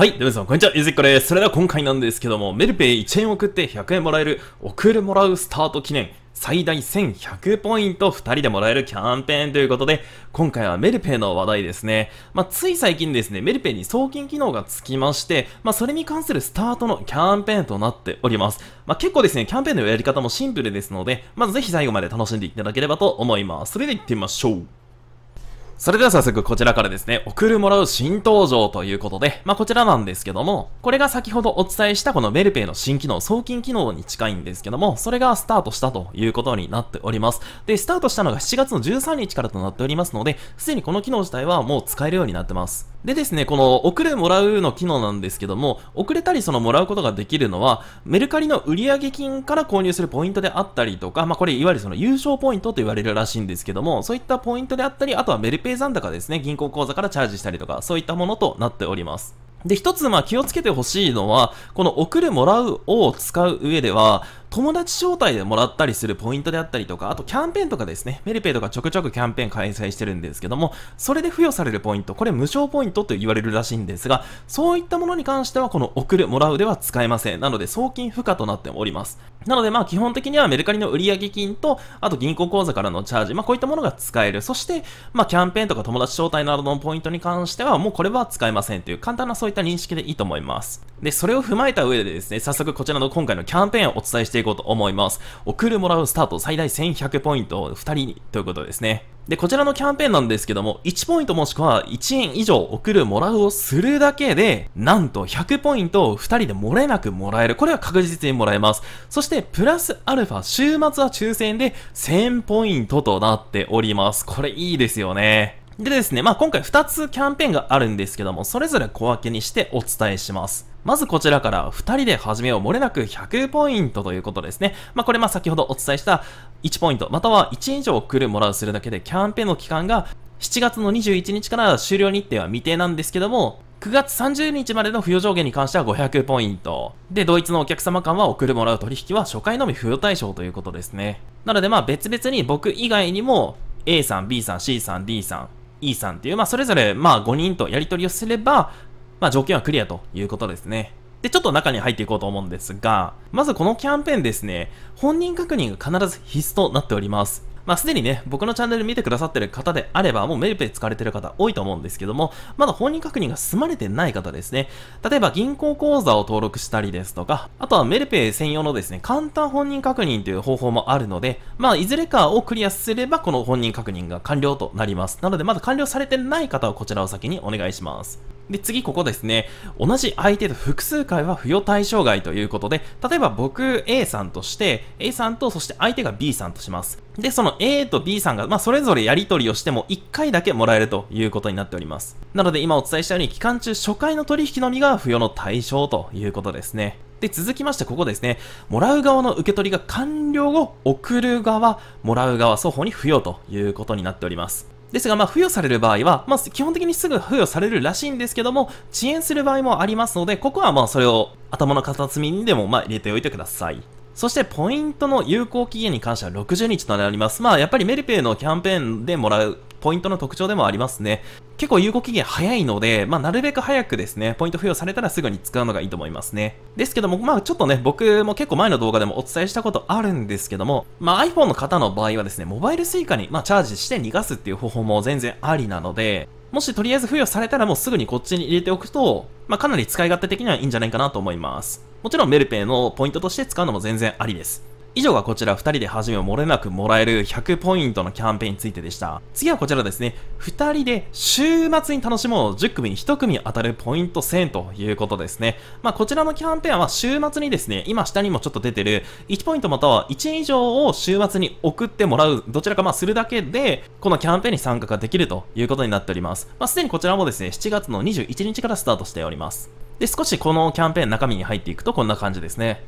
はい、皆さん、こんにちは、ゆずっこです。それでは今回なんですけども、メルペイ1円送って100円もらえる、送るもらうスタート記念、最大1100ポイント2人でもらえるキャンペーンということで、今回はメルペイの話題ですね。まあ、つい最近ですね、メルペイに送金機能がつきまして、まあ、それに関するスタートのキャンペーンとなっております。まあ、結構ですね、キャンペーンのやり方もシンプルですので、まずぜひ最後まで楽しんでいただければと思います。それでは行ってみましょう。それでは早速こちらからですね、送るもらう新登場ということで、まあ、こちらなんですけども、これが先ほどお伝えしたこのメルペイの新機能、送金機能に近いんですけども、それがスタートしたということになっております。で、スタートしたのが7月の13日からとなっておりますので、すでにこの機能自体はもう使えるようになってます。でですね、この送るもらうの機能なんですけども、送れたりそのもらうことができるのは、メルカリの売上金から購入するポイントであったりとか、まあこれいわゆるその優勝ポイントと言われるらしいんですけども、そういったポイントであったり、あとはメルペイ残高ですね、銀行口座からチャージしたりとか、そういったものとなっております。で、一つまあ気をつけてほしいのは、この送るもらうを使う上では、友達招待でもらったりするポイントであったりとか、あとキャンペーンとかですね、メルペイとかちょくちょくキャンペーン開催してるんですけども、それで付与されるポイント、これ無償ポイントと言われるらしいんですが、そういったものに関してはこの送る、もらうでは使えません。なので送金不可となっております。なのでまあ基本的にはメルカリの売上金と、あと銀行口座からのチャージ、まあこういったものが使える。そして、まあキャンペーンとか友達招待などのポイントに関してはもうこれは使えませんという簡単なそういった認識でいいと思います。で、それを踏まえた上でですね、早速こちらの今回のキャンペーンをお伝えしていこうと思います。送るもらうスタート最大1100ポイント2人にということですね。で、こちらのキャンペーンなんですけども、1ポイントもしくは1円以上送るもらうをするだけで、なんと100ポイントを2人で漏れなくもらえる。これは確実にもらえます。そして、プラスアルファ、週末は抽選で1000ポイントとなっております。これいいですよね。でですね、まあ今回2つキャンペーンがあるんですけども、それぞれ小分けにしてお伝えします。まずこちらから2人で始めよう。漏れなく100ポイントということですね。まあ、これま先ほどお伝えした1ポイント、または1以上来るもらうするだけでキャンペーンの期間が7月の21日から終了日程は未定なんですけども、9月30日までの付与上限に関しては500ポイント。で、ドイツのお客様間は送るもらう取引は初回のみ付与対象ということですね。なのでまあ別々に僕以外にも A さん、B さん、C さん、D さん、E さんっていう、まあそれぞれまあ5人とやり取りをすれば、まあ条件はクリアということですね。で、ちょっと中に入っていこうと思うんですが、まずこのキャンペーンですね、本人確認が必ず必須となっております。まあ、すでにね、僕のチャンネル見てくださってる方であれば、もうメルペイ使われてる方多いと思うんですけども、まだ本人確認が済まれてない方ですね。例えば銀行口座を登録したりですとか、あとはメルペイ専用のですね、簡単本人確認という方法もあるので、まあ、いずれかをクリアすれば、この本人確認が完了となります。なので、まだ完了されてない方はこちらを先にお願いします。で、次ここですね、同じ相手と複数回は付与対象外ということで、例えば僕 A さんとして、A さんとそして相手が B さんとします。で、その A と B さんが、まあ、それぞれやり取りをしても1回だけもらえるということになっております。なので今お伝えしたように、期間中初回の取引のみが付与の対象ということですね。で、続きましてここですね、もらう側の受け取りが完了後、送る側、もらう側双方に付与ということになっております。ですが、まあ、付与される場合は、まあ、基本的にすぐ付与されるらしいんですけども、遅延する場合もありますので、ここはまあ、それを頭の片隅にでも、まあ、入れておいてください。そしてポイントの有効期限に関しては60日となります。まあやっぱりメルペイのキャンペーンでもらうポイントの特徴でもありますね。結構有効期限早いので、まあ、なるべく早くですね、ポイント付与されたらすぐに使うのがいいと思いますね。ですけども、まあ、ちょっとね、僕も結構前の動画でもお伝えしたことあるんですけども、まあ、iPhone の方の場合はですね、モバイル suica に、まあ、チャージして逃がすっていう方法も全然ありなので、もしとりあえず付与されたらもうすぐにこっちに入れておくと、まあ、かなり使い勝手的にはいいんじゃないかなと思います。もちろんメルペイのポイントとして使うのも全然ありです。以上がこちら2人で始めを漏れなくもらえる100ポイントのキャンペーンについてでした。次はこちらですね、2人で週末に楽しもう10組に1組当たるポイント1000ということですね。まあ、こちらのキャンペーンは週末にですね、今下にもちょっと出てる1ポイントまたは1以上を週末に送ってもらう、どちらかまあするだけで、このキャンペーンに参加ができるということになっております。まあ、すでにこちらもですね、7月の21日からスタートしております。で、少しこのキャンペーン中身に入っていくとこんな感じですね。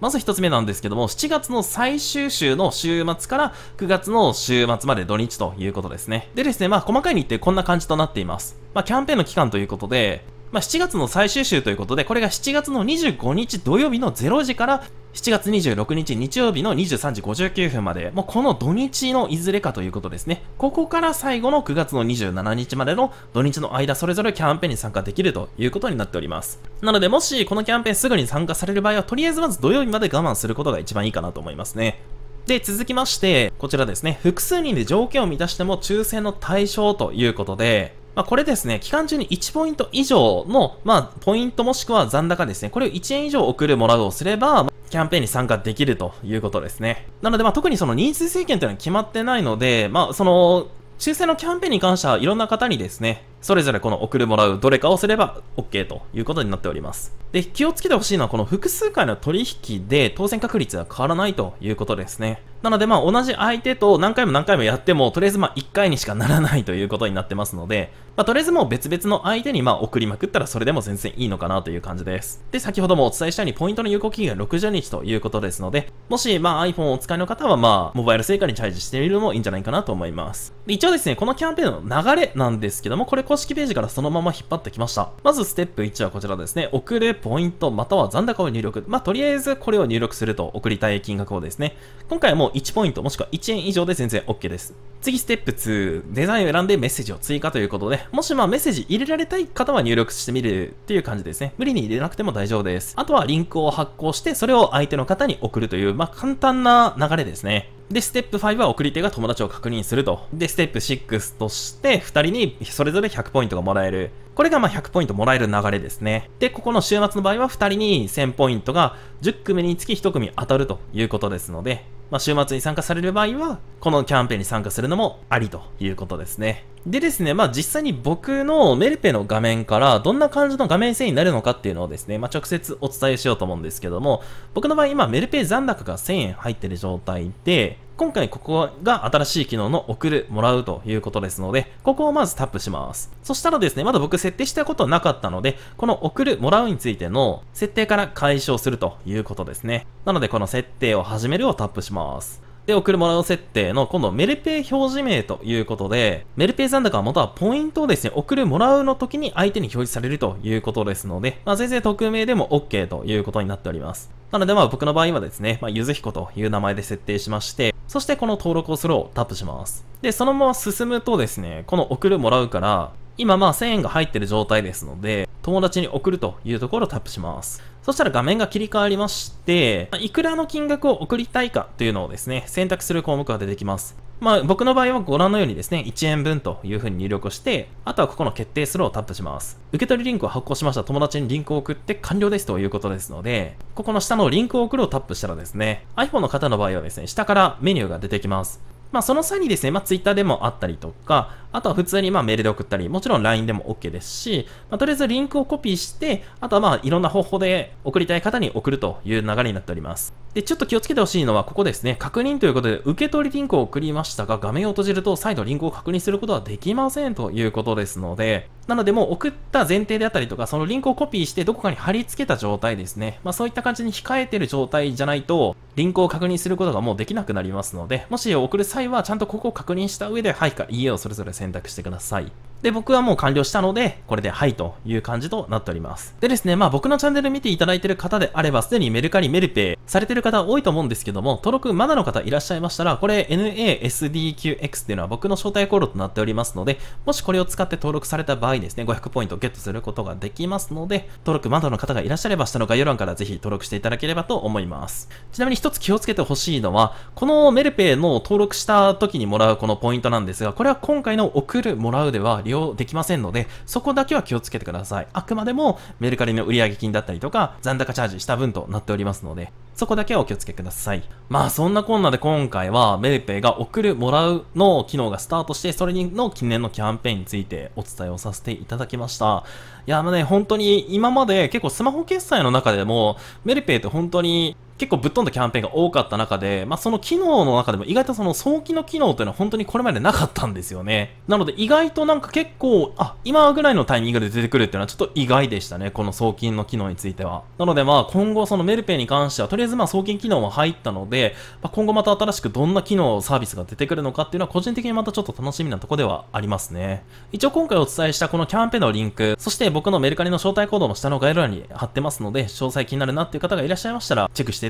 まず1つ目なんですけども、7月の最終週の週末から9月の週末まで土日ということですね。でですね、まあ細かい日程こんな感じとなっています。まあキャンペーンの期間ということで、まあ、7月の最終週ということで、これが7月の25日土曜日の0時から7月26日日曜日の23時59分まで、もうこの土日のいずれかということですね。ここから最後の9月の27日までの土日の間それぞれキャンペーンに参加できるということになっております。なのでもしこのキャンペーンすぐに参加される場合は、とりあえずまず土曜日まで我慢することが一番いいかなと思いますね。で、続きまして、こちらですね、複数人で条件を満たしても抽選の対象ということで、まあ、これですね、期間中に1ポイント以上の、まあ、ポイントもしくは残高ですね、これを1円以上送るもらうをすれば、キャンペーンに参加できるということですね。なので、まあ、特にその人数制限というのは決まってないので、まあ、その、抽選のキャンペーンに関してはいろんな方にですね、それぞれこの送るもらうどれかをすれば OK ということになっております。で、気をつけてほしいのはこの複数回の取引で当選確率は変わらないということですね。なのでまあ同じ相手と何回も何回もやっても、とりあえずまあ1回にしかならないということになってますので、まあとりあえずもう別々の相手にまあ送りまくったらそれでも全然いいのかなという感じです。で、先ほどもお伝えしたようにポイントの有効期限が60日ということですので、もしまあ iPhone をお使いの方はまあモバイル成果にチャージしてみるのもいいんじゃないかなと思います。で一応ですね、このキャンペーンの流れなんですけども、これ公式ページからそのまま引っ張ってきました。まずステップ1はこちらですね、送るポイントまたは残高を入力。まあとりあえずこれを入力すると送りたい金額をですね、今回はもう1ポイントもしくは1円以上で全然 OK です。次、ステップ2。デザインを選んでメッセージを追加ということで、もしまあメッセージ入れられたい方は入力してみるっていう感じですね。無理に入れなくても大丈夫です。あとはリンクを発行して、それを相手の方に送るという、まあ簡単な流れですね。で、ステップ5は送り手が友達を確認すると。で、ステップ6として、2人にそれぞれ100ポイントがもらえる。これがまあ100ポイントもらえる流れですね。で、ここの週末の場合は2人に1000ポイントが10組につき1組当たるということですので、まあ、週末に参加される場合は、このキャンペーンに参加するのもありということですね。でですね、まあ実際に僕のメルペの画面からどんな感じの画面性になるのかっていうのをですね、まあ直接お伝えしようと思うんですけども、僕の場合今メルペ残高が1000円入ってる状態で、今回ここが新しい機能の送る、もらうということですので、ここをまずタップします。そしたらですね、まだ僕設定したことなかったので、この送る、もらうについての設定から解消するということですね。なのでこの設定を始めるをタップします。で送るもらう設定の今度メルペイ表示名ということで、メルペイ残高は元はポイントをですね、送るもらうの時に相手に表示されるということですので、まあ、全然匿名でも OK ということになっております。なのでまあ僕の場合はですね、まあ、ゆずひこという名前で設定しまして、そしてこの登録をするをタップします。で、そのまま進むとですね、この送るもらうから、今まあ1000円が入ってる状態ですので、友達に送るというところをタップします。そしたら画面が切り替わりまして、いくらの金額を送りたいかというのをですね、選択する項目が出てきます。まあ僕の場合はご覧のようにですね、1円分というふうに入力をして、あとはここの決定するをタップします。受け取りリンクを発行しました友達にリンクを送って完了ですということですので、ここの下のリンクを送るをタップしたらですね、iPhone の方の場合はですね、下からメニューが出てきます。まあその際にですね、まあ Twitter でもあったりとか、あとは普通にまあメールで送ったり、もちろん LINE でも OK ですし、まあ、とりあえずリンクをコピーして、あとはまあいろんな方法で送りたい方に送るという流れになっております。で、ちょっと気をつけてほしいのは、ここですね、確認ということで、受け取りリンクを送りましたが、画面を閉じると再度リンクを確認することはできませんということですので、なのでもう送った前提であったりとか、そのリンクをコピーしてどこかに貼り付けた状態ですね。まあそういった感じに控えてる状態じゃないと、リンクを確認することがもうできなくなりますので、もし送る際はちゃんとここを確認した上で、はいかいいえをそれぞれ選択してください。で、僕はもう完了したので、これではいという感じとなっております。でですね、まあ僕のチャンネル見ていただいてる方であれば、すでにメルカリ、メルペイされてる方多いと思うんですけども、登録まだの方いらっしゃいましたら、これ NASDQX っていうのは僕の招待コードとなっておりますので、もしこれを使って登録された場合ですね、500ポイントをゲットすることができますので、登録まだの方がいらっしゃれば、下の概要欄からぜひ登録していただければと思います。ちなみに一つ気をつけてほしいのは、このメルペイの登録した時にもらうこのポイントなんですが、これは今回の送るもらうでは、利用できませんので、そこだけは気をつけてください。あくまでもメルカリの売上金だったりとか、残高チャージした分となっておりますので、そこだけはお気をつけください。まあそんなこんなで今回はメルペイが送る、もらうの機能がスタートして、それにの記念のキャンペーンについてお伝えをさせていただきました。いや、まあね、本当に今まで結構スマホ決済の中でも、メルペイって本当に結構ぶっ飛んだキャンペーンが多かった中で、まあ、その機能の中でも意外とその早期の機能というのは本当にこれまでなかったんですよね。なので意外となんか結構、あ、今ぐらいのタイミングで出てくるっていうのはちょっと意外でしたね。この送金の機能については。なのでまあ今後そのメルペイに関してはとりあえずま送金機能も入ったので、まあ、今後また新しくどんな機能、サービスが出てくるのかっていうのは個人的にまたちょっと楽しみなとこではありますね。一応今回お伝えしたこのキャンペーンのリンク、そして僕のメルカリの招待コードも下の概要欄に貼ってますので、詳細気になるなっていう方がいらっしゃいましたらチェックして